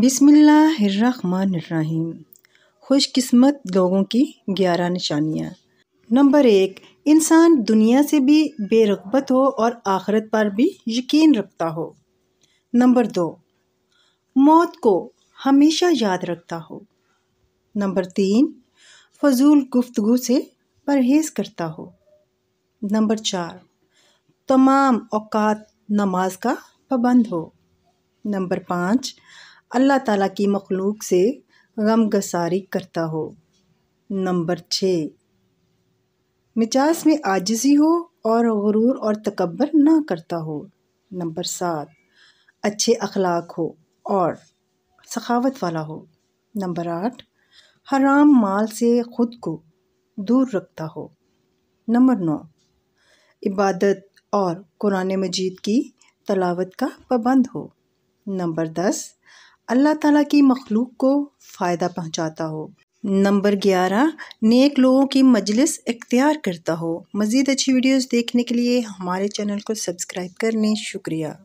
बिसमीम खुशकिस्मत लोगों की ग्यारह निशानियाँ नंबर एक इंसान दुनिया से भी बेरगबत हो और आखरत पर भी यकीन रखता हो नंबर दो मौत को हमेशा याद रखता हो नंबर तीन फजूल गुफ्तगु से परहेज़ करता हो नंबर चार तमाम अवकात नमाज का पाबंद हो नंबर पाँच अल्लाह ताला की मखलूक से गम गसारी करता हो नंबर छः मिजाज में आजजी हो और गुरूर और तकबर ना करता हो नंबर सात अच्छे अखलाक हो और सखावत वाला हो नंबर आठ हराम माल से ख़ुद को दूर रखता हो नंबर नौ इबादत और कुरान मजीद की तलावत का पाबंद हो नंबर दस अल्लाह ताला की मखलूक को फ़ायदा पहुंचाता हो नंबर ग्यारह नेक लोगों की मजलिस इख्तियार करता हो मज़ीद अच्छी वीडियोस देखने के लिए हमारे चैनल को सब्सक्राइब कर लें शुक्रिया